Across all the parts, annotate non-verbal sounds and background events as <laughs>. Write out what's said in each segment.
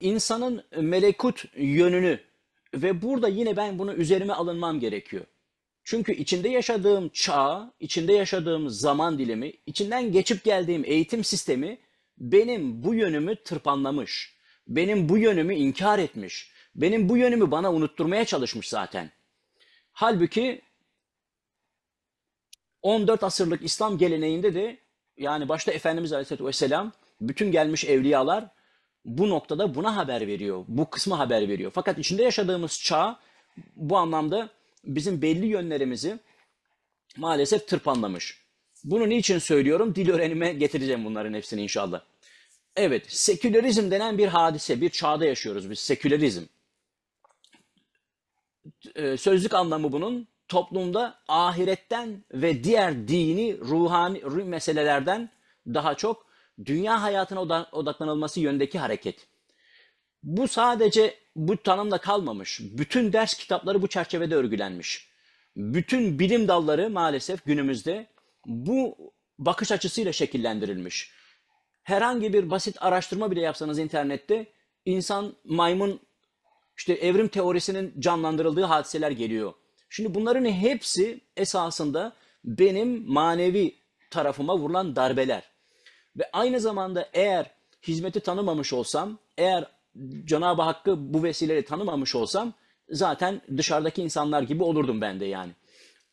insanın melekut yönünü ve burada yine ben bunu üzerime alınmam gerekiyor. Çünkü içinde yaşadığım çağ, içinde yaşadığım zaman dilimi, içinden geçip geldiğim eğitim sistemi benim bu yönümü tırpanlamış. Benim bu yönümü inkar etmiş. Benim bu yönümü bana unutturmaya çalışmış zaten. Halbuki 14 asırlık İslam geleneğinde de yani başta Efendimiz Aleyhisselatü Vesselam bütün gelmiş evliyalar bu noktada buna haber veriyor. Bu kısmı haber veriyor. Fakat içinde yaşadığımız çağ bu anlamda bizim belli yönlerimizi maalesef tırpanlamış. Bunu niçin söylüyorum? Dil öğrenime getireceğim bunların hepsini inşallah. Evet, sekülerizm denen bir hadise, bir çağda yaşıyoruz biz. Sekülerizm. E, sözlük anlamı bunun toplumda ahiretten ve diğer dini, ruhani meselelerden daha çok dünya hayatına odaklanılması yönündeki hareket. Bu sadece bu tanımda kalmamış. Bütün ders kitapları bu çerçevede örgülenmiş. Bütün bilim dalları maalesef günümüzde bu bakış açısıyla şekillendirilmiş. Herhangi bir basit araştırma bile yapsanız internette insan maymun işte evrim teorisinin canlandırıldığı hadiseler geliyor. Şimdi bunların hepsi esasında benim manevi tarafıma vurulan darbeler. Ve aynı zamanda eğer hizmeti tanımamış olsam, eğer Cenab-ı Hakk'ı bu vesileyle tanımamış olsam zaten dışarıdaki insanlar gibi olurdum ben de yani.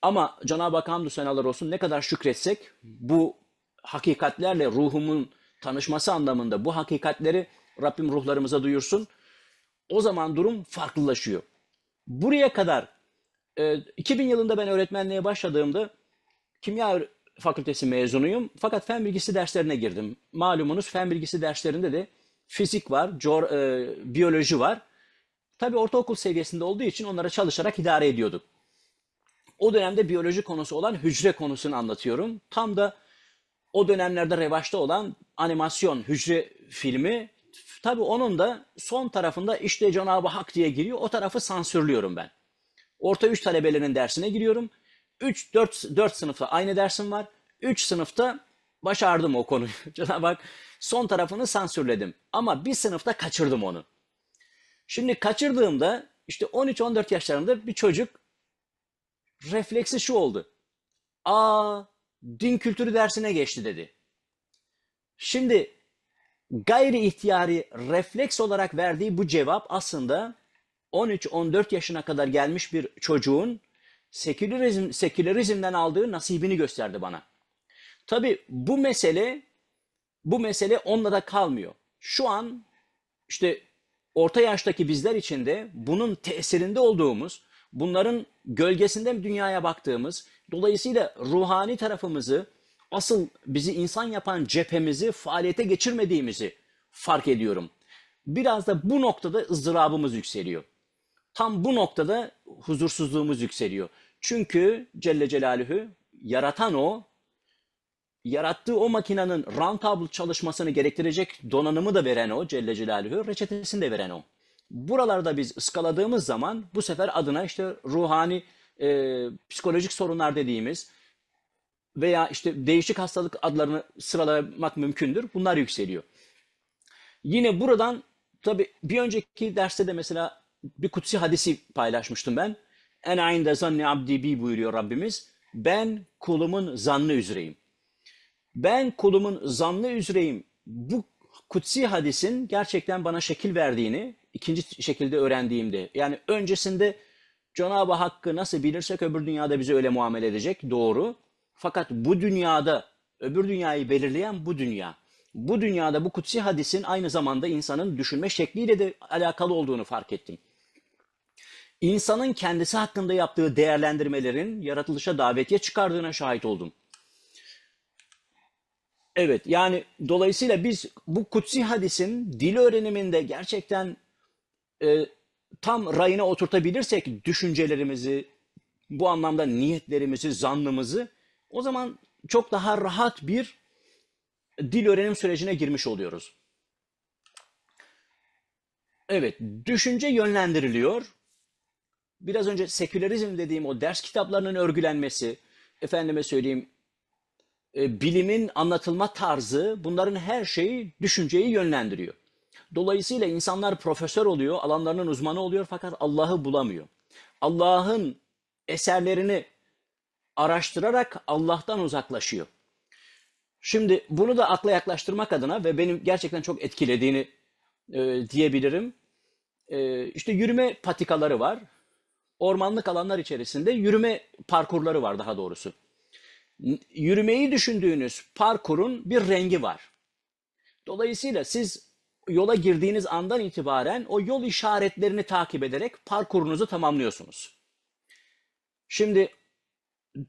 Ama Cenab-ı Hak hamdü senalar olsun ne kadar şükretsek bu hakikatlerle ruhumun tanışması anlamında bu hakikatleri Rabbim ruhlarımıza duyursun. O zaman durum farklılaşıyor. Buraya kadar 2000 e, yılında ben öğretmenliğe başladığımda kimya Fakültesi mezunuyum. Fakat fen bilgisi derslerine girdim. Malumunuz fen bilgisi derslerinde de fizik var, co- e, biyoloji var. Tabii ortaokul seviyesinde olduğu için onlara çalışarak idare ediyorduk. O dönemde biyoloji konusu olan hücre konusunu anlatıyorum. Tam da o dönemlerde revaçta olan animasyon hücre filmi tabi onun da son tarafında işte Cenab-ı Hak diye giriyor. O tarafı sansürlüyorum ben. Orta üç talebelerinin dersine giriyorum. 3 4 4 sınıfta aynı dersim var. 3 sınıfta başardım o konuyu. <laughs> Cenab-ı Hak son tarafını sansürledim ama bir sınıfta kaçırdım onu. Şimdi kaçırdığımda işte 13-14 yaşlarında bir çocuk refleksi şu oldu. Aa din kültürü dersine geçti dedi. Şimdi gayri ihtiyari refleks olarak verdiği bu cevap aslında 13-14 yaşına kadar gelmiş bir çocuğun sekülerizm, sekülerizmden aldığı nasibini gösterdi bana. Tabi bu mesele bu mesele onunla da kalmıyor. Şu an işte orta yaştaki bizler için de bunun tesirinde olduğumuz, bunların gölgesinde dünyaya baktığımız, dolayısıyla ruhani tarafımızı, asıl bizi insan yapan cephemizi faaliyete geçirmediğimizi fark ediyorum. Biraz da bu noktada ızdırabımız yükseliyor. Tam bu noktada huzursuzluğumuz yükseliyor. Çünkü Celle Celaluhu yaratan o, yarattığı o makinenin rentable çalışmasını gerektirecek donanımı da veren o Celle Celaluhu, reçetesini de veren o. Buralarda biz ıskaladığımız zaman bu sefer adına işte ruhani, e, psikolojik sorunlar dediğimiz veya işte değişik hastalık adlarını sıralamak mümkündür. Bunlar yükseliyor. Yine buradan tabii bir önceki derste de mesela bir kutsi hadisi paylaşmıştım ben. En ayinde zanni abdi bi buyuruyor Rabbimiz. Ben kulumun zannı üzereyim. Ben kulumun zannı üzereyim. Bu kutsi hadisin gerçekten bana şekil verdiğini ikinci şekilde öğrendiğimde yani öncesinde Cenab-ı Hakk'ı nasıl bilirsek öbür dünyada bize öyle muamele edecek doğru. Fakat bu dünyada öbür dünyayı belirleyen bu dünya. Bu dünyada bu kutsi hadisin aynı zamanda insanın düşünme şekliyle de alakalı olduğunu fark ettim insanın kendisi hakkında yaptığı değerlendirmelerin yaratılışa davetiye çıkardığına şahit oldum. Evet yani dolayısıyla biz bu kutsi hadisin dil öğreniminde gerçekten e, tam rayına oturtabilirsek düşüncelerimizi, bu anlamda niyetlerimizi, zannımızı o zaman çok daha rahat bir dil öğrenim sürecine girmiş oluyoruz. Evet, düşünce yönlendiriliyor biraz önce sekülerizm dediğim o ders kitaplarının örgülenmesi, efendime söyleyeyim e, bilimin anlatılma tarzı bunların her şeyi düşünceyi yönlendiriyor. Dolayısıyla insanlar profesör oluyor, alanlarının uzmanı oluyor fakat Allah'ı bulamıyor. Allah'ın eserlerini araştırarak Allah'tan uzaklaşıyor. Şimdi bunu da akla yaklaştırmak adına ve benim gerçekten çok etkilediğini e, diyebilirim. E, işte yürüme patikaları var ormanlık alanlar içerisinde yürüme parkurları var daha doğrusu. Yürümeyi düşündüğünüz parkurun bir rengi var. Dolayısıyla siz yola girdiğiniz andan itibaren o yol işaretlerini takip ederek parkurunuzu tamamlıyorsunuz. Şimdi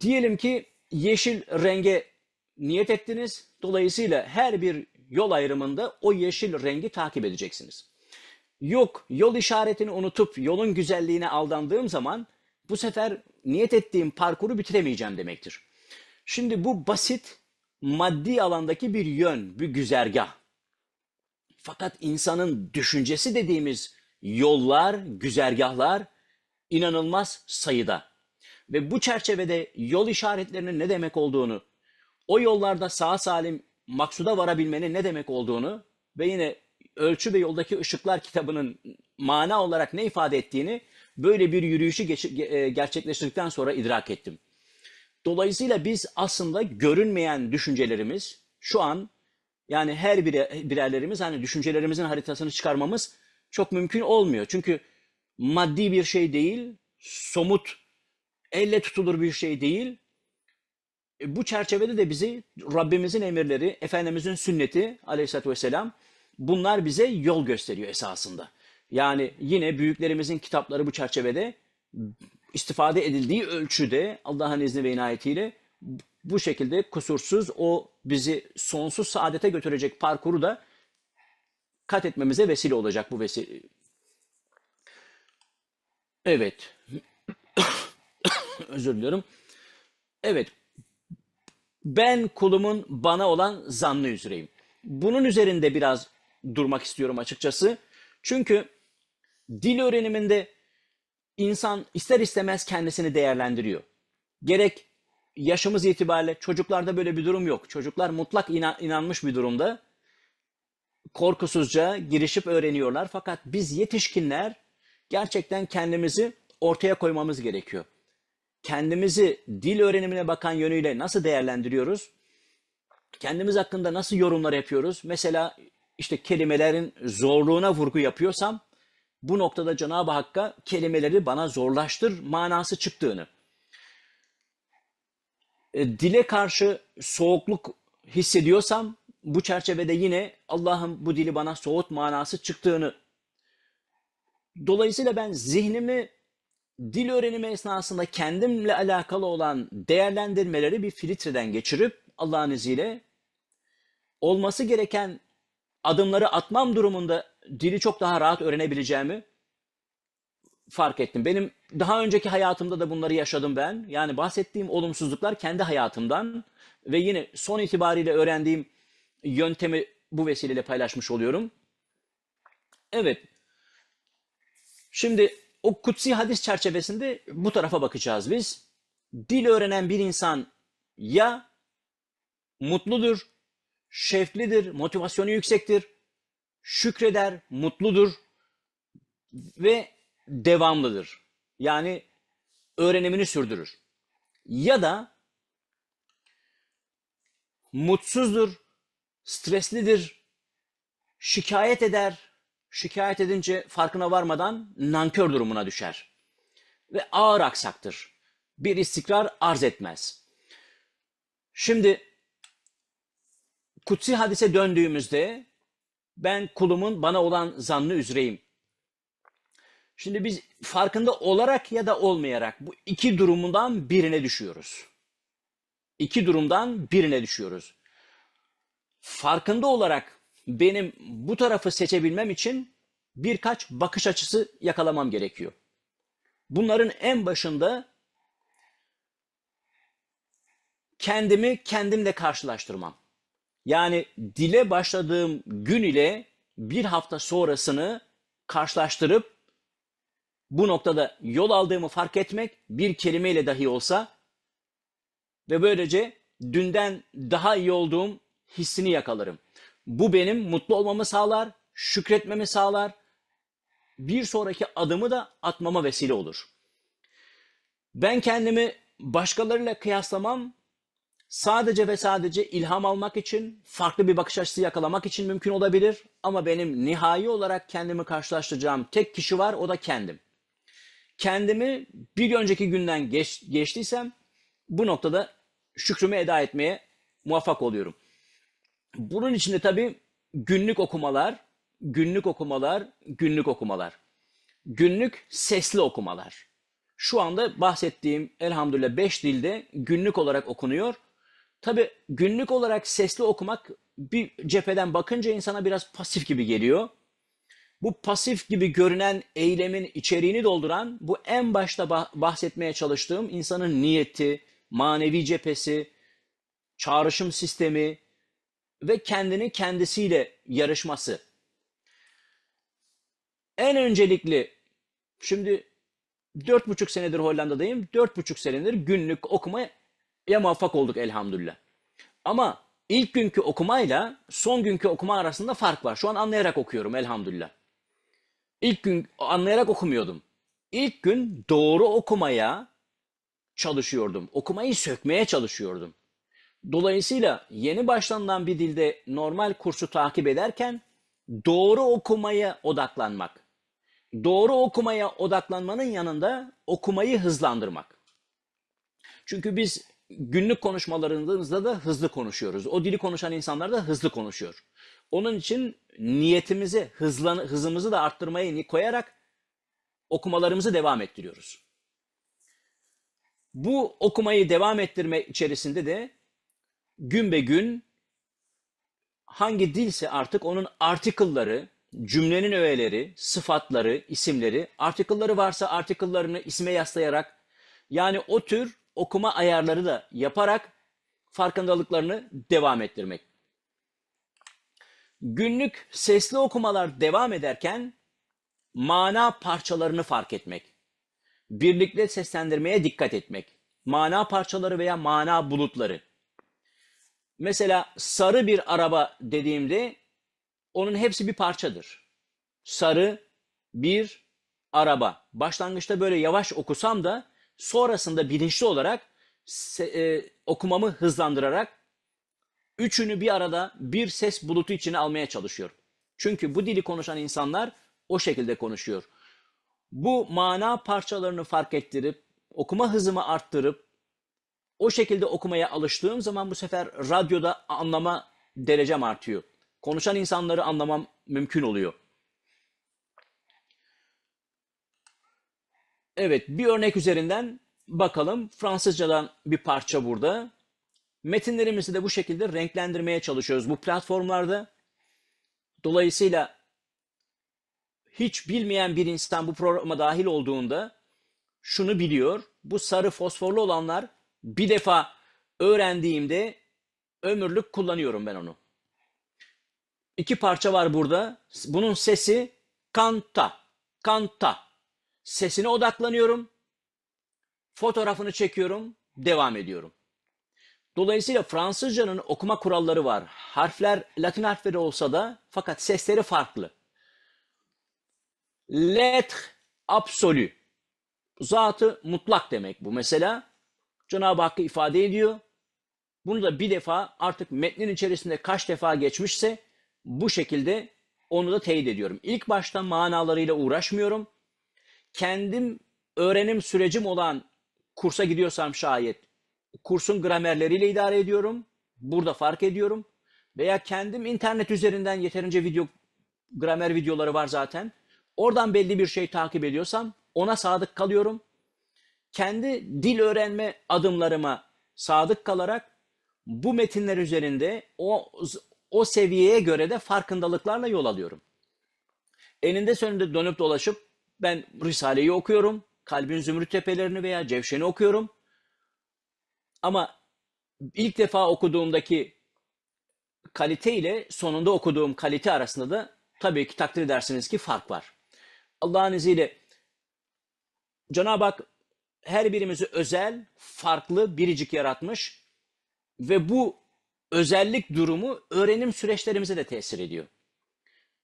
diyelim ki yeşil renge niyet ettiniz. Dolayısıyla her bir yol ayrımında o yeşil rengi takip edeceksiniz. Yok yol işaretini unutup yolun güzelliğine aldandığım zaman bu sefer niyet ettiğim parkuru bitiremeyeceğim demektir. Şimdi bu basit maddi alandaki bir yön, bir güzergah. Fakat insanın düşüncesi dediğimiz yollar, güzergahlar inanılmaz sayıda. Ve bu çerçevede yol işaretlerinin ne demek olduğunu, o yollarda sağ salim maksuda varabilmenin ne demek olduğunu ve yine Ölçü ve Yoldaki Işıklar kitabının mana olarak ne ifade ettiğini böyle bir yürüyüşü e, gerçekleştirdikten sonra idrak ettim. Dolayısıyla biz aslında görünmeyen düşüncelerimiz şu an yani her bire, birerlerimiz hani düşüncelerimizin haritasını çıkarmamız çok mümkün olmuyor. Çünkü maddi bir şey değil, somut, elle tutulur bir şey değil. E, bu çerçevede de bizi Rabbimizin emirleri, Efendimizin sünneti aleyhissalatü vesselam bunlar bize yol gösteriyor esasında. Yani yine büyüklerimizin kitapları bu çerçevede istifade edildiği ölçüde Allah'ın izni ve inayetiyle bu şekilde kusursuz o bizi sonsuz saadete götürecek parkuru da kat etmemize vesile olacak bu vesile. Evet. <coughs> Özür diliyorum. Evet. Ben kulumun bana olan zannı üzereyim. Bunun üzerinde biraz durmak istiyorum açıkçası. Çünkü dil öğreniminde insan ister istemez kendisini değerlendiriyor. Gerek yaşımız itibariyle çocuklarda böyle bir durum yok. Çocuklar mutlak inan, inanmış bir durumda. Korkusuzca girişip öğreniyorlar. Fakat biz yetişkinler gerçekten kendimizi ortaya koymamız gerekiyor. Kendimizi dil öğrenimine bakan yönüyle nasıl değerlendiriyoruz? Kendimiz hakkında nasıl yorumlar yapıyoruz? Mesela işte kelimelerin zorluğuna vurgu yapıyorsam bu noktada Cenab-ı Hakk'a kelimeleri bana zorlaştır manası çıktığını. E, dile karşı soğukluk hissediyorsam bu çerçevede yine Allah'ım bu dili bana soğut manası çıktığını. Dolayısıyla ben zihnimi dil öğrenimi esnasında kendimle alakalı olan değerlendirmeleri bir filtreden geçirip Allah'ın izniyle olması gereken adımları atmam durumunda dili çok daha rahat öğrenebileceğimi fark ettim. Benim daha önceki hayatımda da bunları yaşadım ben. Yani bahsettiğim olumsuzluklar kendi hayatımdan ve yine son itibariyle öğrendiğim yöntemi bu vesileyle paylaşmış oluyorum. Evet. Şimdi o kutsi hadis çerçevesinde bu tarafa bakacağız biz. Dil öğrenen bir insan ya mutludur şevklidir, motivasyonu yüksektir, şükreder, mutludur ve devamlıdır. Yani öğrenimini sürdürür. Ya da mutsuzdur, streslidir, şikayet eder, şikayet edince farkına varmadan nankör durumuna düşer ve ağır aksaktır. Bir istikrar arz etmez. Şimdi kutsi hadise döndüğümüzde ben kulumun bana olan zannı üzereyim. Şimdi biz farkında olarak ya da olmayarak bu iki durumundan birine düşüyoruz. İki durumdan birine düşüyoruz. Farkında olarak benim bu tarafı seçebilmem için birkaç bakış açısı yakalamam gerekiyor. Bunların en başında kendimi kendimle karşılaştırmam. Yani dile başladığım gün ile bir hafta sonrasını karşılaştırıp bu noktada yol aldığımı fark etmek bir kelimeyle dahi olsa ve böylece dünden daha iyi olduğum hissini yakalarım. Bu benim mutlu olmamı sağlar, şükretmemi sağlar, bir sonraki adımı da atmama vesile olur. Ben kendimi başkalarıyla kıyaslamam sadece ve sadece ilham almak için, farklı bir bakış açısı yakalamak için mümkün olabilir. Ama benim nihai olarak kendimi karşılaştıracağım tek kişi var, o da kendim. Kendimi bir önceki günden geç, geçtiysem bu noktada şükrümü eda etmeye muvaffak oluyorum. Bunun içinde tabii günlük okumalar, günlük okumalar, günlük okumalar. Günlük sesli okumalar. Şu anda bahsettiğim elhamdülillah 5 dilde günlük olarak okunuyor Tabi günlük olarak sesli okumak bir cepheden bakınca insana biraz pasif gibi geliyor. Bu pasif gibi görünen eylemin içeriğini dolduran bu en başta bahsetmeye çalıştığım insanın niyeti, manevi cephesi, çağrışım sistemi ve kendini kendisiyle yarışması. En öncelikli şimdi 4,5 senedir Hollanda'dayım. 4,5 senedir günlük okuma ya muvaffak olduk elhamdülillah. Ama ilk günkü okumayla son günkü okuma arasında fark var. Şu an anlayarak okuyorum elhamdülillah. İlk gün anlayarak okumuyordum. İlk gün doğru okumaya çalışıyordum. Okumayı sökmeye çalışıyordum. Dolayısıyla yeni başlanılan bir dilde normal kursu takip ederken doğru okumaya odaklanmak. Doğru okumaya odaklanmanın yanında okumayı hızlandırmak. Çünkü biz günlük konuşmalarımızda da hızlı konuşuyoruz. O dili konuşan insanlar da hızlı konuşuyor. Onun için niyetimizi, hızlan, hızımızı da arttırmaya koyarak okumalarımızı devam ettiriyoruz. Bu okumayı devam ettirme içerisinde de gün be gün hangi dilse artık onun artikılları, cümlenin öğeleri, sıfatları, isimleri, artikılları varsa artikıllarını isme yaslayarak yani o tür okuma ayarları da yaparak farkındalıklarını devam ettirmek. Günlük sesli okumalar devam ederken mana parçalarını fark etmek. Birlikte seslendirmeye dikkat etmek. Mana parçaları veya mana bulutları. Mesela sarı bir araba dediğimde onun hepsi bir parçadır. Sarı bir araba. Başlangıçta böyle yavaş okusam da Sonrasında bilinçli olarak e, okumamı hızlandırarak üçünü bir arada bir ses bulutu içine almaya çalışıyorum. Çünkü bu dili konuşan insanlar o şekilde konuşuyor. Bu mana parçalarını fark ettirip, okuma hızımı arttırıp, o şekilde okumaya alıştığım zaman bu sefer radyoda anlama derecem artıyor. Konuşan insanları anlamam mümkün oluyor. Evet bir örnek üzerinden bakalım. Fransızcadan bir parça burada. Metinlerimizi de bu şekilde renklendirmeye çalışıyoruz bu platformlarda. Dolayısıyla hiç bilmeyen bir insan bu programa dahil olduğunda şunu biliyor. Bu sarı fosforlu olanlar bir defa öğrendiğimde ömürlük kullanıyorum ben onu. İki parça var burada. Bunun sesi kanta, kanta. Sesine odaklanıyorum. Fotoğrafını çekiyorum. Devam ediyorum. Dolayısıyla Fransızcanın okuma kuralları var. Harfler Latin harfleri olsa da fakat sesleri farklı. Lettre absolu. Zatı mutlak demek bu. Mesela Cenab-ı Hakk'ı ifade ediyor. Bunu da bir defa artık metnin içerisinde kaç defa geçmişse bu şekilde onu da teyit ediyorum. İlk başta manalarıyla uğraşmıyorum kendim öğrenim sürecim olan kursa gidiyorsam şayet kursun gramerleriyle idare ediyorum. Burada fark ediyorum. Veya kendim internet üzerinden yeterince video gramer videoları var zaten. Oradan belli bir şey takip ediyorsam ona sadık kalıyorum. Kendi dil öğrenme adımlarıma sadık kalarak bu metinler üzerinde o o seviyeye göre de farkındalıklarla yol alıyorum. Eninde sonunda dönüp dolaşıp ben Risale'yi okuyorum. Kalbin Zümrüt Tepelerini veya Cevşen'i okuyorum. Ama ilk defa okuduğumdaki kalite ile sonunda okuduğum kalite arasında da tabii ki takdir edersiniz ki fark var. Allah'ın izniyle Cenab-ı Hak her birimizi özel, farklı, biricik yaratmış ve bu özellik durumu öğrenim süreçlerimize de tesir ediyor.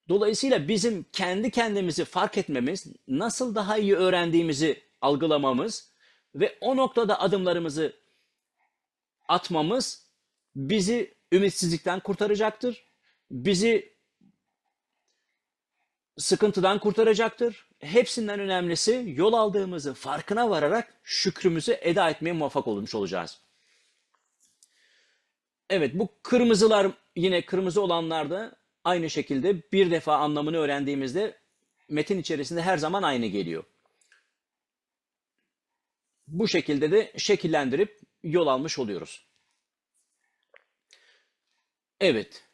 Dolayısıyla bizim kendi kendimizi fark etmemiz, nasıl daha iyi öğrendiğimizi algılamamız ve o noktada adımlarımızı atmamız bizi ümitsizlikten kurtaracaktır. Bizi sıkıntıdan kurtaracaktır. Hepsinden önemlisi yol aldığımızı farkına vararak şükrümüzü eda etmeye muvaffak olmuş olacağız. Evet bu kırmızılar yine kırmızı olanlarda Aynı şekilde bir defa anlamını öğrendiğimizde metin içerisinde her zaman aynı geliyor. Bu şekilde de şekillendirip yol almış oluyoruz. Evet.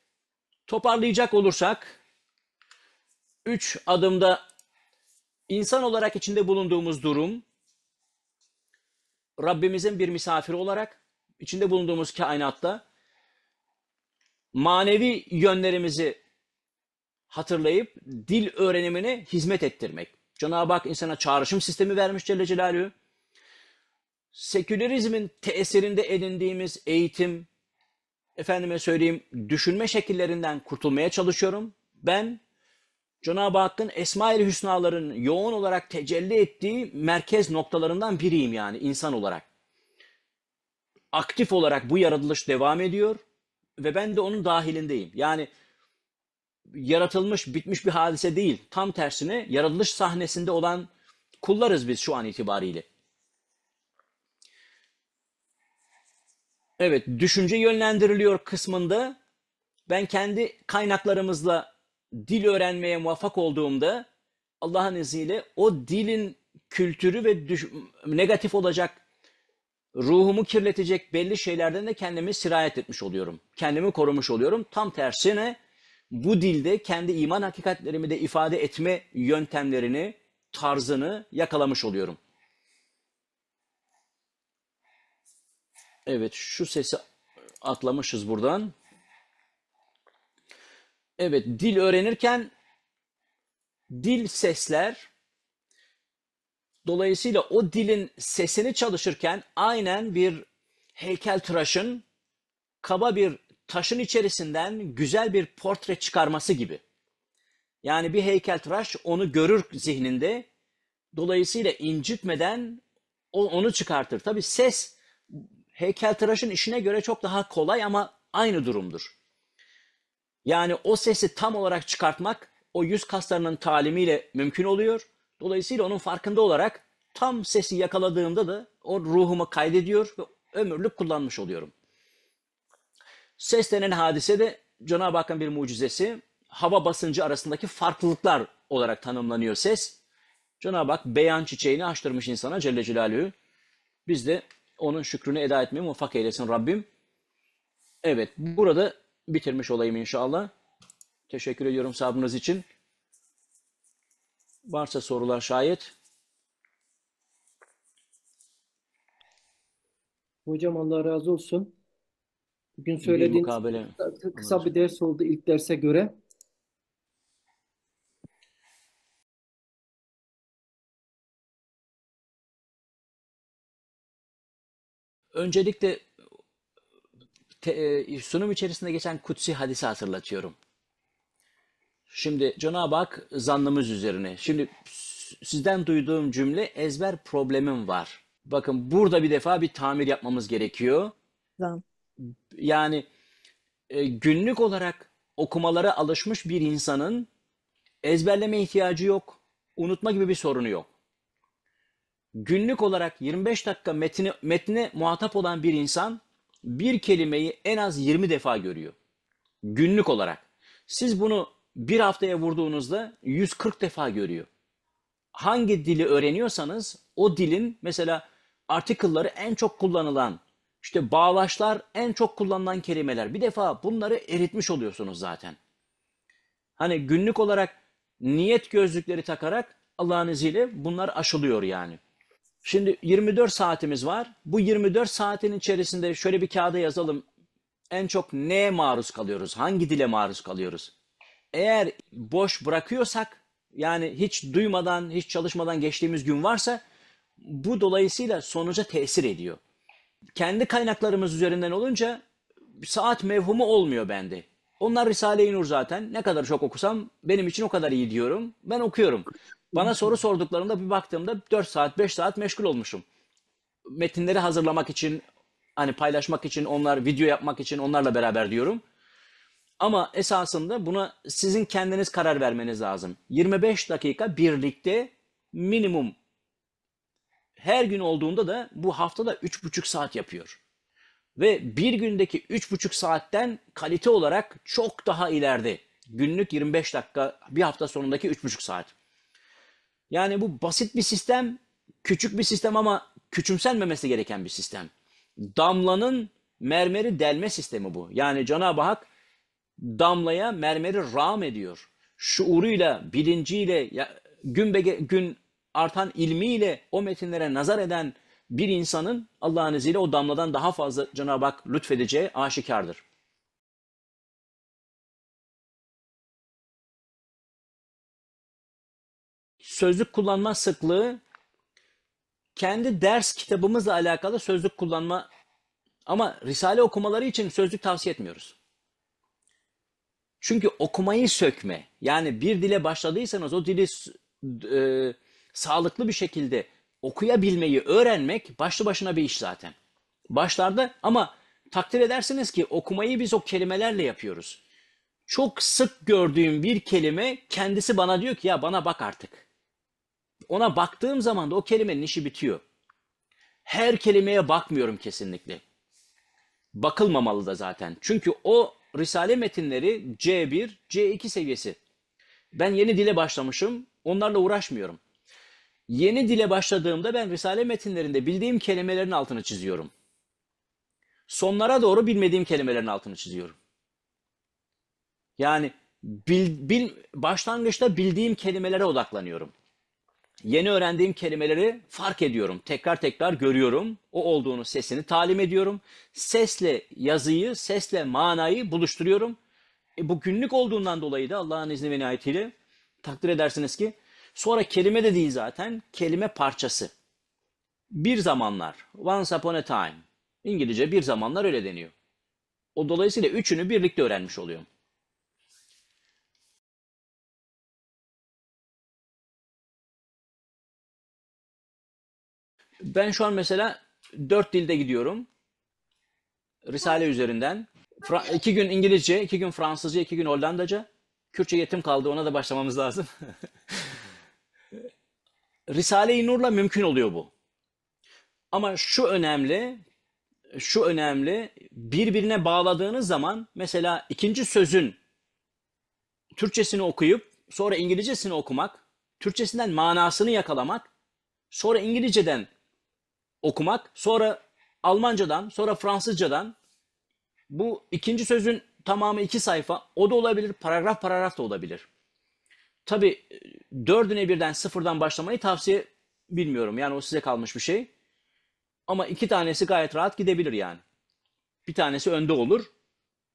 Toparlayacak olursak üç adımda insan olarak içinde bulunduğumuz durum Rabbimizin bir misafiri olarak içinde bulunduğumuz kainatta manevi yönlerimizi hatırlayıp dil öğrenimine hizmet ettirmek. Cenab-ı Hak insana çağrışım sistemi vermiş Celle Celaluhu. Sekülerizmin tesirinde edindiğimiz eğitim, efendime söyleyeyim düşünme şekillerinden kurtulmaya çalışıyorum. Ben Cenab-ı Hakk'ın Esma-i Hüsnaların yoğun olarak tecelli ettiği merkez noktalarından biriyim yani insan olarak. Aktif olarak bu yaratılış devam ediyor ve ben de onun dahilindeyim. Yani yaratılmış, bitmiş bir hadise değil. Tam tersine yaratılış sahnesinde olan kullarız biz şu an itibariyle. Evet, düşünce yönlendiriliyor kısmında ben kendi kaynaklarımızla dil öğrenmeye muvaffak olduğumda Allah'ın izniyle o dilin kültürü ve düş- negatif olacak ruhumu kirletecek belli şeylerden de kendimi sirayet etmiş oluyorum. Kendimi korumuş oluyorum. Tam tersine bu dilde kendi iman hakikatlerimi de ifade etme yöntemlerini, tarzını yakalamış oluyorum. Evet şu sesi atlamışız buradan. Evet dil öğrenirken dil sesler Dolayısıyla o dilin sesini çalışırken aynen bir heykel tıraşın kaba bir taşın içerisinden güzel bir portre çıkarması gibi. Yani bir heykel heykeltıraş onu görür zihninde. Dolayısıyla incitmeden onu çıkartır. Tabi ses heykel heykeltıraşın işine göre çok daha kolay ama aynı durumdur. Yani o sesi tam olarak çıkartmak o yüz kaslarının talimiyle mümkün oluyor. Dolayısıyla onun farkında olarak tam sesi yakaladığımda da o ruhumu kaydediyor ve ömürlük kullanmış oluyorum. Ses denen hadise de Cenab-ı Hakk'ın bir mucizesi. Hava basıncı arasındaki farklılıklar olarak tanımlanıyor ses. Cenab-ı Hak beyan çiçeğini açtırmış insana Celle Celaluhu. Biz de onun şükrünü eda etmeyi muvaffak eylesin Rabbim. Evet burada bitirmiş olayım inşallah. Teşekkür ediyorum sabrınız için. Varsa sorular şayet. Hocam Allah razı olsun. Bugün söylediğiniz kısa, kısa bir ders oldu ilk derse göre. Öncelikle te, e, sunum içerisinde geçen kutsi hadisi hatırlatıyorum. Şimdi Cenab-ı Hak zannımız üzerine. Şimdi sizden duyduğum cümle ezber problemim var. Bakın burada bir defa bir tamir yapmamız gerekiyor. Zan. Yani e, günlük olarak okumalara alışmış bir insanın ezberleme ihtiyacı yok. Unutma gibi bir sorunu yok. Günlük olarak 25 dakika metni, metne muhatap olan bir insan bir kelimeyi en az 20 defa görüyor. Günlük olarak. Siz bunu bir haftaya vurduğunuzda 140 defa görüyor. Hangi dili öğreniyorsanız o dilin mesela article'ları en çok kullanılan, işte bağlaşlar en çok kullanılan kelimeler. Bir defa bunları eritmiş oluyorsunuz zaten. Hani günlük olarak niyet gözlükleri takarak Allah'ın izniyle bunlar aşılıyor yani. Şimdi 24 saatimiz var. Bu 24 saatin içerisinde şöyle bir kağıda yazalım. En çok neye maruz kalıyoruz? Hangi dile maruz kalıyoruz? eğer boş bırakıyorsak yani hiç duymadan, hiç çalışmadan geçtiğimiz gün varsa bu dolayısıyla sonuca tesir ediyor. Kendi kaynaklarımız üzerinden olunca saat mevhumu olmuyor bende. Onlar Risale-i Nur zaten. Ne kadar çok okusam benim için o kadar iyi diyorum. Ben okuyorum. Bana soru sorduklarında bir baktığımda 4 saat, 5 saat meşgul olmuşum. Metinleri hazırlamak için, hani paylaşmak için, onlar video yapmak için onlarla beraber diyorum. Ama esasında buna sizin kendiniz karar vermeniz lazım. 25 dakika birlikte minimum her gün olduğunda da bu haftada 3,5 saat yapıyor. Ve bir gündeki 3,5 saatten kalite olarak çok daha ileride. Günlük 25 dakika bir hafta sonundaki 3,5 saat. Yani bu basit bir sistem, küçük bir sistem ama küçümsenmemesi gereken bir sistem. Damlanın mermeri delme sistemi bu. Yani Cenab-ı Hak damlaya mermeri ram ediyor. Şuuruyla, bilinciyle, gün be gün artan ilmiyle o metinlere nazar eden bir insanın Allah'ın izniyle o damladan daha fazla Cenab-ı Hak lütfedeceği aşikardır. Sözlük kullanma sıklığı kendi ders kitabımızla alakalı sözlük kullanma ama risale okumaları için sözlük tavsiye etmiyoruz. Çünkü okumayı sökme. Yani bir dile başladıysanız o dili e, sağlıklı bir şekilde okuyabilmeyi öğrenmek başlı başına bir iş zaten. Başlarda ama takdir edersiniz ki okumayı biz o kelimelerle yapıyoruz. Çok sık gördüğüm bir kelime kendisi bana diyor ki ya bana bak artık. Ona baktığım zaman da o kelimenin işi bitiyor. Her kelimeye bakmıyorum kesinlikle. Bakılmamalı da zaten. Çünkü o risale metinleri C1, C2 seviyesi. Ben yeni dile başlamışım, onlarla uğraşmıyorum. Yeni dile başladığımda ben risale metinlerinde bildiğim kelimelerin altını çiziyorum. Sonlara doğru bilmediğim kelimelerin altını çiziyorum. Yani bil, bil, başlangıçta bildiğim kelimelere odaklanıyorum yeni öğrendiğim kelimeleri fark ediyorum. Tekrar tekrar görüyorum. O olduğunu sesini talim ediyorum. Sesle yazıyı, sesle manayı buluşturuyorum. E, bu günlük olduğundan dolayı da Allah'ın izni ve nihayetiyle takdir edersiniz ki sonra kelime de değil zaten kelime parçası. Bir zamanlar, once upon a time. İngilizce bir zamanlar öyle deniyor. O dolayısıyla üçünü birlikte öğrenmiş oluyorum. Ben şu an mesela dört dilde gidiyorum. Risale üzerinden. Fra iki gün İngilizce, iki gün Fransızca, iki gün Hollandaca. Kürtçe yetim kaldı. Ona da başlamamız lazım. <laughs> Risale-i Nur'la mümkün oluyor bu. Ama şu önemli, şu önemli. Birbirine bağladığınız zaman mesela ikinci sözün Türkçesini okuyup sonra İngilizcesini okumak, Türkçesinden manasını yakalamak, sonra İngilizceden okumak, sonra Almancadan, sonra Fransızcadan bu ikinci sözün tamamı iki sayfa. O da olabilir, paragraf paragraf da olabilir. Tabi e, dördüne birden sıfırdan başlamayı tavsiye bilmiyorum. Yani o size kalmış bir şey. Ama iki tanesi gayet rahat gidebilir yani. Bir tanesi önde olur.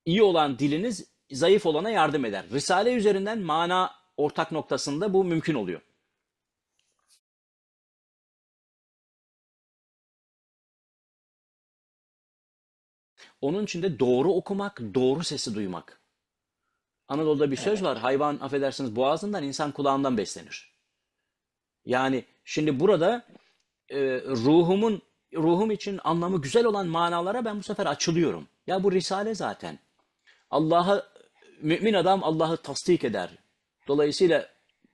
İyi olan diliniz zayıf olana yardım eder. Risale üzerinden mana ortak noktasında bu mümkün oluyor. Onun için de doğru okumak, doğru sesi duymak. Anadolu'da bir söz var. Hayvan affedersiniz boğazından, insan kulağından beslenir. Yani şimdi burada e, ruhumun ruhum için anlamı güzel olan manalara ben bu sefer açılıyorum. Ya bu risale zaten. Allah'a mümin adam Allah'ı tasdik eder. Dolayısıyla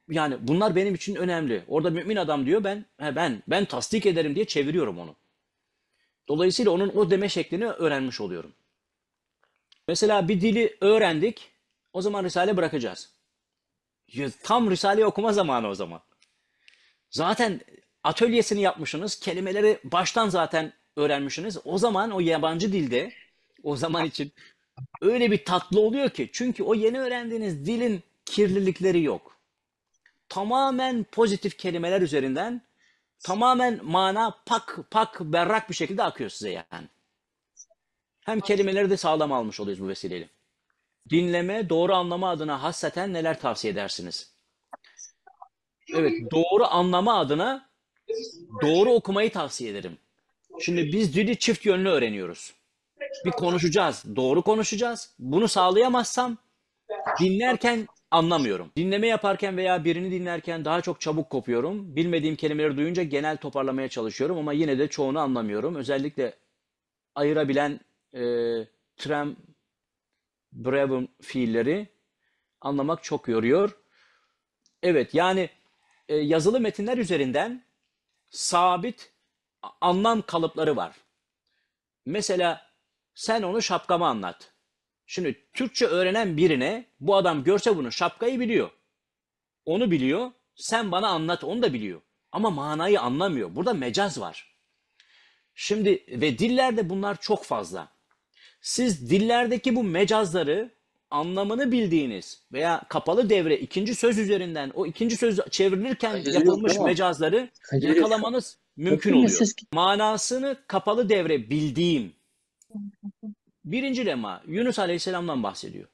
yani bunlar benim için önemli. Orada mümin adam diyor ben he ben ben tasdik ederim diye çeviriyorum onu. Dolayısıyla onun o deme şeklini öğrenmiş oluyorum. Mesela bir dili öğrendik, o zaman Risale bırakacağız. Tam Risale'yi okuma zamanı o zaman. Zaten atölyesini yapmışsınız, kelimeleri baştan zaten öğrenmişsiniz. O zaman o yabancı dilde, o zaman için öyle bir tatlı oluyor ki. Çünkü o yeni öğrendiğiniz dilin kirlilikleri yok. Tamamen pozitif kelimeler üzerinden tamamen mana pak pak berrak bir şekilde akıyor size yani. Hem kelimeleri de sağlam almış oluyoruz bu vesileyle. Dinleme, doğru anlama adına hasreten neler tavsiye edersiniz? Evet, doğru anlama adına doğru okumayı tavsiye ederim. Şimdi biz dili çift yönlü öğreniyoruz. Bir konuşacağız, doğru konuşacağız. Bunu sağlayamazsam dinlerken anlamıyorum. Dinleme yaparken veya birini dinlerken daha çok çabuk kopuyorum. Bilmediğim kelimeleri duyunca genel toparlamaya çalışıyorum ama yine de çoğunu anlamıyorum. Özellikle ayırabilen e, trem, brevum fiilleri anlamak çok yoruyor. Evet yani e, yazılı metinler üzerinden sabit anlam kalıpları var. Mesela sen onu şapkama anlat. Şimdi Türkçe öğrenen birine bu adam görse bunu şapkayı biliyor. Onu biliyor. Sen bana anlat onu da biliyor. Ama manayı anlamıyor. Burada mecaz var. Şimdi ve dillerde bunlar çok fazla. Siz dillerdeki bu mecazları anlamını bildiğiniz veya kapalı devre ikinci söz üzerinden o ikinci söz çevrilirken Hayır, yapılmış yok, mecazları Hayır, yakalamanız yok. mümkün oluyor. Manasını kapalı devre bildiğim Birinci lema Yunus Aleyhisselam'dan bahsediyor.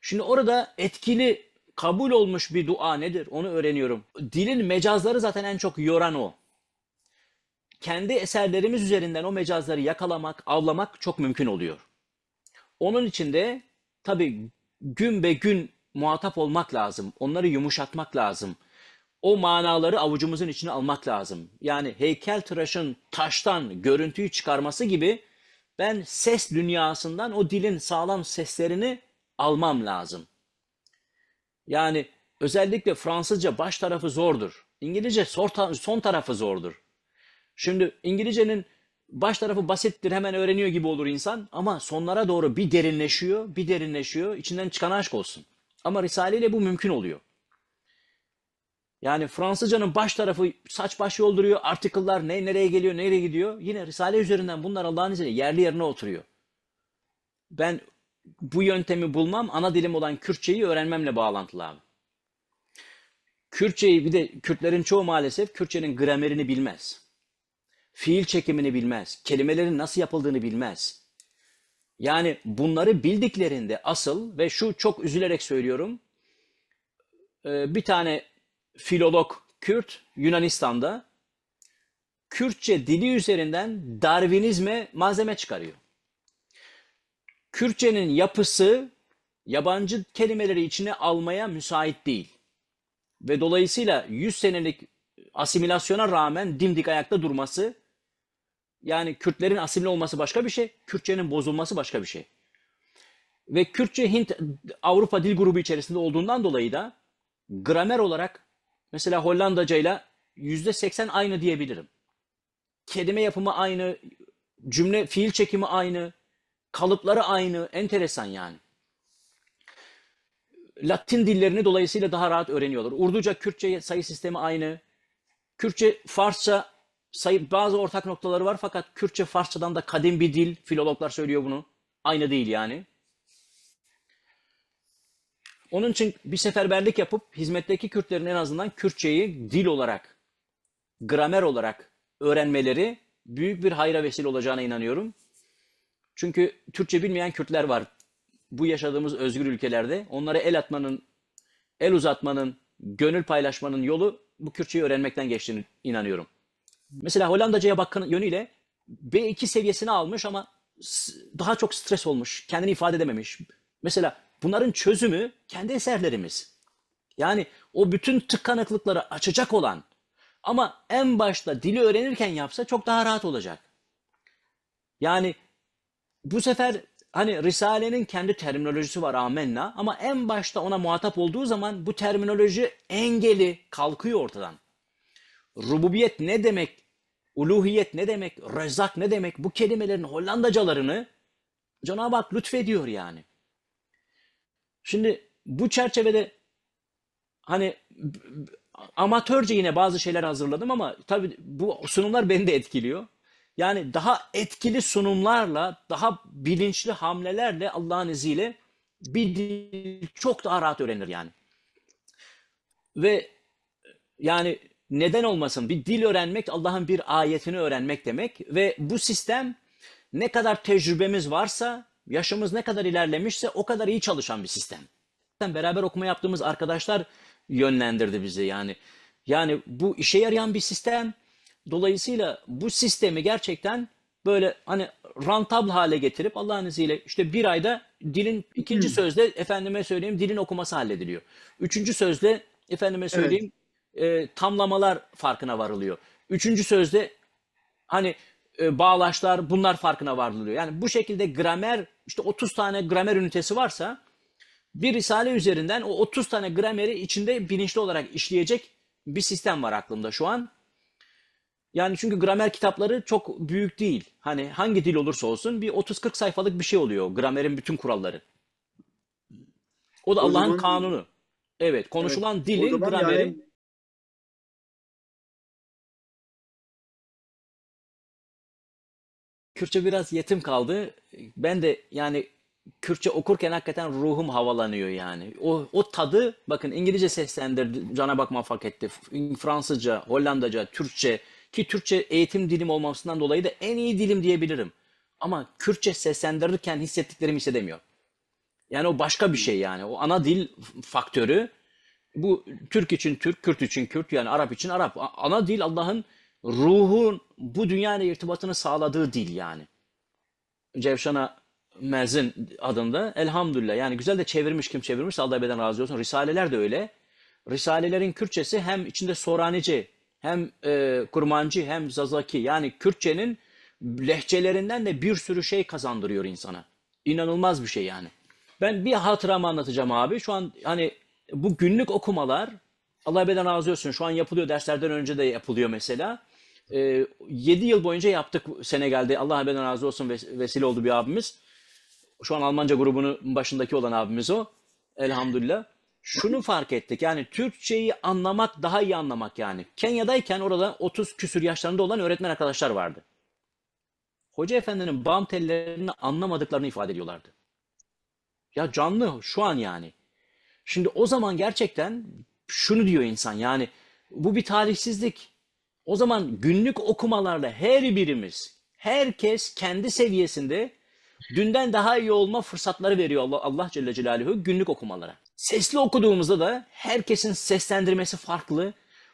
Şimdi orada etkili kabul olmuş bir dua nedir onu öğreniyorum. Dilin mecazları zaten en çok yoran o. Kendi eserlerimiz üzerinden o mecazları yakalamak, avlamak çok mümkün oluyor. Onun için de tabi gün be gün muhatap olmak lazım. Onları yumuşatmak lazım. O manaları avucumuzun içine almak lazım. Yani heykel tıraşın taştan görüntüyü çıkarması gibi ben ses dünyasından o dilin sağlam seslerini almam lazım. Yani özellikle Fransızca baş tarafı zordur. İngilizce son tarafı zordur. Şimdi İngilizcenin baş tarafı basittir hemen öğreniyor gibi olur insan ama sonlara doğru bir derinleşiyor, bir derinleşiyor. içinden çıkan aşk olsun. Ama Risale ile bu mümkün oluyor. Yani Fransızcanın baş tarafı saç baş yolduruyor. Artikıllar ne nereye geliyor, nereye gidiyor. Yine Risale üzerinden bunlar Allah'ın izniyle yerli yerine oturuyor. Ben bu yöntemi bulmam ana dilim olan Kürtçeyi öğrenmemle bağlantılı abi. Kürtçeyi bir de Kürtlerin çoğu maalesef Kürtçenin gramerini bilmez. Fiil çekimini bilmez. Kelimelerin nasıl yapıldığını bilmez. Yani bunları bildiklerinde asıl ve şu çok üzülerek söylüyorum. E, bir tane filolog Kürt Yunanistan'da Kürtçe dili üzerinden Darwinizme malzeme çıkarıyor. Kürtçenin yapısı yabancı kelimeleri içine almaya müsait değil. Ve dolayısıyla 100 senelik asimilasyona rağmen dimdik ayakta durması yani Kürtlerin asimile olması başka bir şey, Kürtçenin bozulması başka bir şey. Ve Kürtçe Hint Avrupa dil grubu içerisinde olduğundan dolayı da gramer olarak Mesela Hollandaca ile %80 aynı diyebilirim. Kelime yapımı aynı, cümle fiil çekimi aynı, kalıpları aynı, enteresan yani. Latin dillerini dolayısıyla daha rahat öğreniyorlar. Urduca, Kürtçe sayı sistemi aynı. Kürtçe, Farsça sayı bazı ortak noktaları var fakat Kürtçe Farsçadan da kadim bir dil. Filologlar söylüyor bunu. Aynı değil yani. Onun için bir seferberlik yapıp hizmetteki Kürtlerin en azından Kürtçeyi dil olarak, gramer olarak öğrenmeleri büyük bir hayra vesile olacağına inanıyorum. Çünkü Türkçe bilmeyen Kürtler var. Bu yaşadığımız özgür ülkelerde onlara el atmanın, el uzatmanın, gönül paylaşmanın yolu bu Kürtçeyi öğrenmekten geçtiğini inanıyorum. Mesela Hollandaca'ya bakın yönüyle B2 seviyesini almış ama daha çok stres olmuş, kendini ifade edememiş. Mesela Bunların çözümü kendi eserlerimiz. Yani o bütün tıkanıklıkları açacak olan ama en başta dili öğrenirken yapsa çok daha rahat olacak. Yani bu sefer hani Risale'nin kendi terminolojisi var amenna ama en başta ona muhatap olduğu zaman bu terminoloji engeli kalkıyor ortadan. Rububiyet ne demek? Uluhiyet ne demek? Rezak ne demek? Bu kelimelerin Hollandacalarını Cenab-ı Hak lütfediyor yani. Şimdi bu çerçevede hani amatörce yine bazı şeyler hazırladım ama tabii bu sunumlar beni de etkiliyor. Yani daha etkili sunumlarla, daha bilinçli hamlelerle Allah'ın izniyle bir dil çok daha rahat öğrenir yani. Ve yani neden olmasın? Bir dil öğrenmek Allah'ın bir ayetini öğrenmek demek ve bu sistem ne kadar tecrübemiz varsa yaşımız ne kadar ilerlemişse o kadar iyi çalışan bir sistem. Beraber okuma yaptığımız arkadaşlar yönlendirdi bizi yani. Yani bu işe yarayan bir sistem. Dolayısıyla bu sistemi gerçekten böyle hani rantabl hale getirip Allah'ın izniyle işte bir ayda dilin ikinci hmm. sözde efendime söyleyeyim dilin okuması hallediliyor. Üçüncü sözde efendime söyleyeyim evet. e, tamlamalar farkına varılıyor. Üçüncü sözde hani e, bağlaçlar bunlar farkına vardırılıyor. Yani bu şekilde gramer işte 30 tane gramer ünitesi varsa bir risale üzerinden o 30 tane grameri içinde bilinçli olarak işleyecek bir sistem var aklımda şu an. Yani çünkü gramer kitapları çok büyük değil. Hani hangi dil olursa olsun bir 30-40 sayfalık bir şey oluyor gramerin bütün kuralları. O da Allah'ın kanunu. Evet konuşulan evet, dilin gramerin... Yani Kürtçe biraz yetim kaldı. Ben de yani Kürtçe okurken hakikaten ruhum havalanıyor yani. O, o tadı bakın İngilizce seslendirdi, cana bakma fark etti. Fransızca, Hollandaca, Türkçe ki Türkçe eğitim dilim olmamasından dolayı da en iyi dilim diyebilirim. Ama Kürtçe seslendirirken hissettiklerimi hissedemiyorum. Yani o başka bir şey yani. O ana dil faktörü bu Türk için Türk, Kürt için Kürt yani Arap için Arap. Ana dil Allah'ın ruhun bu dünyayla irtibatını sağladığı dil yani. Cevşana Mezin adında elhamdülillah yani güzel de çevirmiş kim çevirmiş Allah beden razı olsun. Risaleler de öyle. Risalelerin Kürtçesi hem içinde Soranice hem e, Kurmancı hem Zazaki yani Kürtçenin lehçelerinden de bir sürü şey kazandırıyor insana. İnanılmaz bir şey yani. Ben bir hatıramı anlatacağım abi. Şu an hani bu günlük okumalar Allah beden razı olsun şu an yapılıyor derslerden önce de yapılıyor mesela e, ee, 7 yıl boyunca yaptık Senegal'de. Allah benden razı olsun vesile oldu bir abimiz. Şu an Almanca grubunun başındaki olan abimiz o. Elhamdülillah. Şunu fark ettik yani Türkçeyi anlamak daha iyi anlamak yani. Kenya'dayken orada 30 küsür yaşlarında olan öğretmen arkadaşlar vardı. Hoca efendinin bam tellerini anlamadıklarını ifade ediyorlardı. Ya canlı şu an yani. Şimdi o zaman gerçekten şunu diyor insan yani bu bir talihsizlik. O zaman günlük okumalarla her birimiz, herkes kendi seviyesinde dünden daha iyi olma fırsatları veriyor Allah, Allah Celle Celaluhu günlük okumalara. Sesli okuduğumuzda da herkesin seslendirmesi farklı,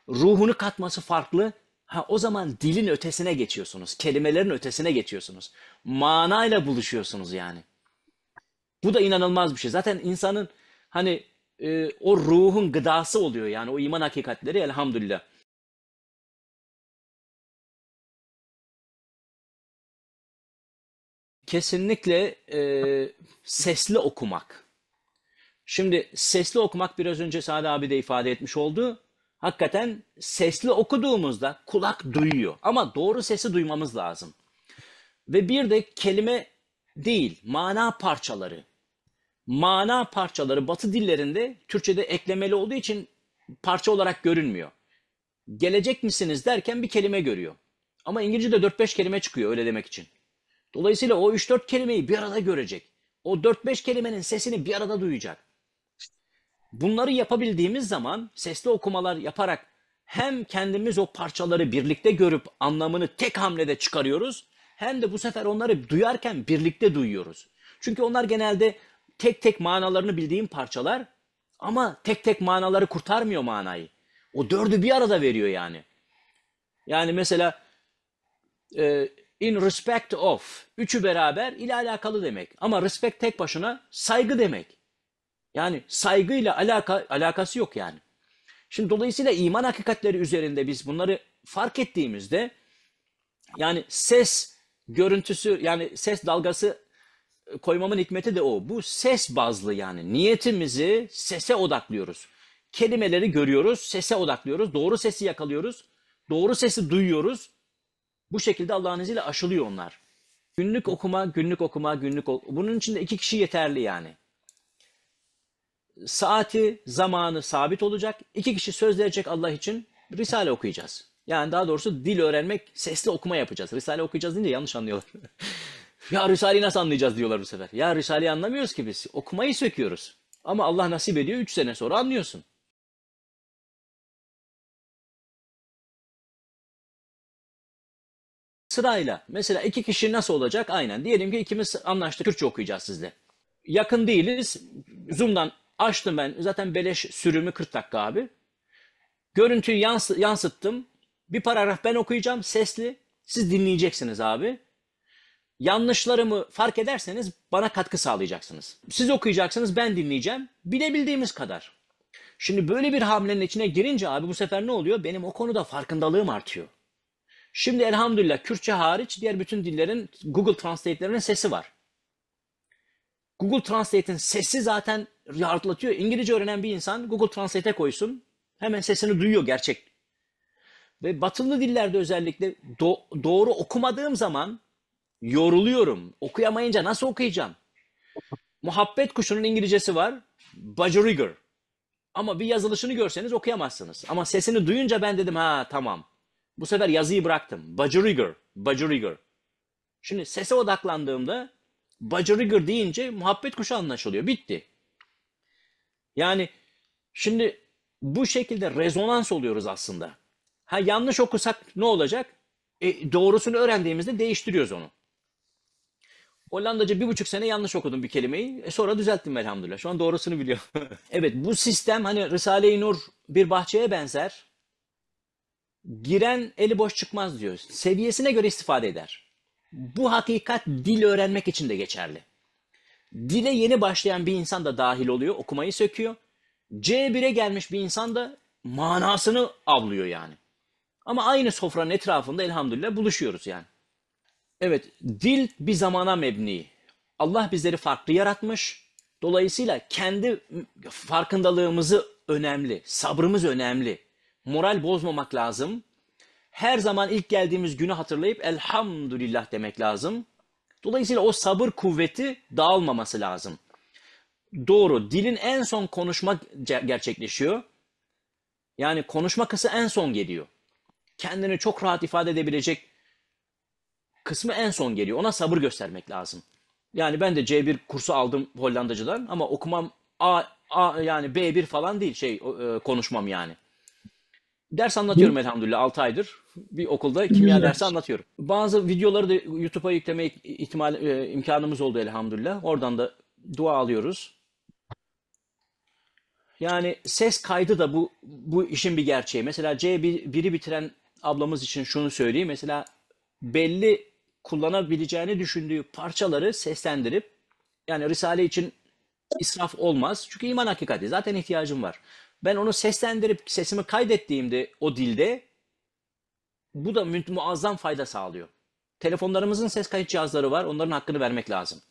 ruhunu katması farklı. Ha, o zaman dilin ötesine geçiyorsunuz, kelimelerin ötesine geçiyorsunuz. Manayla buluşuyorsunuz yani. Bu da inanılmaz bir şey. Zaten insanın hani e, o ruhun gıdası oluyor yani o iman hakikatleri elhamdülillah. kesinlikle e, sesli okumak. Şimdi sesli okumak biraz önce Sade abi de ifade etmiş oldu. Hakikaten sesli okuduğumuzda kulak duyuyor ama doğru sesi duymamız lazım. Ve bir de kelime değil, mana parçaları. Mana parçaları batı dillerinde Türkçe'de eklemeli olduğu için parça olarak görünmüyor. Gelecek misiniz derken bir kelime görüyor. Ama İngilizce'de 4-5 kelime çıkıyor öyle demek için. Dolayısıyla o 3-4 kelimeyi bir arada görecek. O 4-5 kelimenin sesini bir arada duyacak. Bunları yapabildiğimiz zaman sesli okumalar yaparak hem kendimiz o parçaları birlikte görüp anlamını tek hamlede çıkarıyoruz hem de bu sefer onları duyarken birlikte duyuyoruz. Çünkü onlar genelde tek tek manalarını bildiğim parçalar ama tek tek manaları kurtarmıyor manayı. O dördü bir arada veriyor yani. Yani mesela e, in respect of. Üçü beraber ile alakalı demek. Ama respect tek başına saygı demek. Yani saygıyla alaka, alakası yok yani. Şimdi dolayısıyla iman hakikatleri üzerinde biz bunları fark ettiğimizde yani ses görüntüsü yani ses dalgası e, koymamın hikmeti de o. Bu ses bazlı yani niyetimizi sese odaklıyoruz. Kelimeleri görüyoruz, sese odaklıyoruz, doğru sesi yakalıyoruz, doğru sesi duyuyoruz bu şekilde Allah'ın izniyle aşılıyor onlar. Günlük okuma, günlük okuma, günlük okuma. Bunun için de iki kişi yeterli yani. Saati, zamanı sabit olacak. İki kişi söz verecek Allah için Risale okuyacağız. Yani daha doğrusu dil öğrenmek, sesli okuma yapacağız. Risale okuyacağız deyince yanlış anlıyorlar. <laughs> ya Risale'yi nasıl anlayacağız diyorlar bu sefer. Ya Risale'yi anlamıyoruz ki biz. Okumayı söküyoruz. Ama Allah nasip ediyor üç sene sonra anlıyorsun. Sırayla mesela iki kişi nasıl olacak? Aynen. Diyelim ki ikimiz anlaştık Türkçe okuyacağız sizle. Yakın değiliz. Zoom'dan açtım ben. Zaten beleş sürümü 40 dakika abi. Görüntüyü yans yansıttım. Bir paragraf ben okuyacağım sesli. Siz dinleyeceksiniz abi. Yanlışlarımı fark ederseniz bana katkı sağlayacaksınız. Siz okuyacaksınız ben dinleyeceğim. Bilebildiğimiz kadar. Şimdi böyle bir hamlenin içine girince abi bu sefer ne oluyor? Benim o konuda farkındalığım artıyor. Şimdi elhamdülillah Kürtçe hariç diğer bütün dillerin Google Translate'lerinin sesi var. Google Translate'in sesi zaten rahatlatıyor. İngilizce öğrenen bir insan Google Translate'e koysun. Hemen sesini duyuyor gerçek. Ve batılı dillerde özellikle do- doğru okumadığım zaman yoruluyorum. Okuyamayınca nasıl okuyacağım? Muhabbet kuşunun İngilizcesi var. Bajorigger. Ama bir yazılışını görseniz okuyamazsınız. Ama sesini duyunca ben dedim ha tamam. Bu sefer yazıyı bıraktım. Bajuriger, Bajuriger. Şimdi sese odaklandığımda Bajuriger deyince muhabbet kuşu anlaşılıyor. Bitti. Yani şimdi bu şekilde rezonans oluyoruz aslında. Ha yanlış okusak ne olacak? E, doğrusunu öğrendiğimizde değiştiriyoruz onu. Hollandaca bir buçuk sene yanlış okudum bir kelimeyi. E sonra düzelttim elhamdülillah. Şu an doğrusunu biliyorum. <laughs> evet bu sistem hani Risale-i Nur bir bahçeye benzer giren eli boş çıkmaz diyor. Seviyesine göre istifade eder. Bu hakikat dil öğrenmek için de geçerli. Dile yeni başlayan bir insan da dahil oluyor, okumayı söküyor. C1'e gelmiş bir insan da manasını avlıyor yani. Ama aynı sofranın etrafında elhamdülillah buluşuyoruz yani. Evet, dil bir zamana mebni. Allah bizleri farklı yaratmış. Dolayısıyla kendi farkındalığımızı önemli, sabrımız önemli moral bozmamak lazım. Her zaman ilk geldiğimiz günü hatırlayıp elhamdülillah demek lazım. Dolayısıyla o sabır kuvveti dağılmaması lazım. Doğru, dilin en son konuşma gerçekleşiyor. Yani konuşma kısmı en son geliyor. Kendini çok rahat ifade edebilecek kısmı en son geliyor. Ona sabır göstermek lazım. Yani ben de C1 kursu aldım Hollandacıdan ama okumam A, A yani B1 falan değil şey e, konuşmam yani. Ders anlatıyorum Hı? elhamdülillah 6 aydır. Bir okulda kimya Hı? dersi anlatıyorum. Bazı videoları da YouTube'a yükleme ihtimal e, imkanımız oldu elhamdülillah. Oradan da dua alıyoruz. Yani ses kaydı da bu bu işin bir gerçeği. Mesela C1'i bitiren ablamız için şunu söyleyeyim. Mesela belli kullanabileceğini düşündüğü parçaları seslendirip yani risale için israf olmaz. Çünkü iman hakikati. Zaten ihtiyacım var. Ben onu seslendirip sesimi kaydettiğimde o dilde bu da muazzam fayda sağlıyor. Telefonlarımızın ses kayıt cihazları var. Onların hakkını vermek lazım.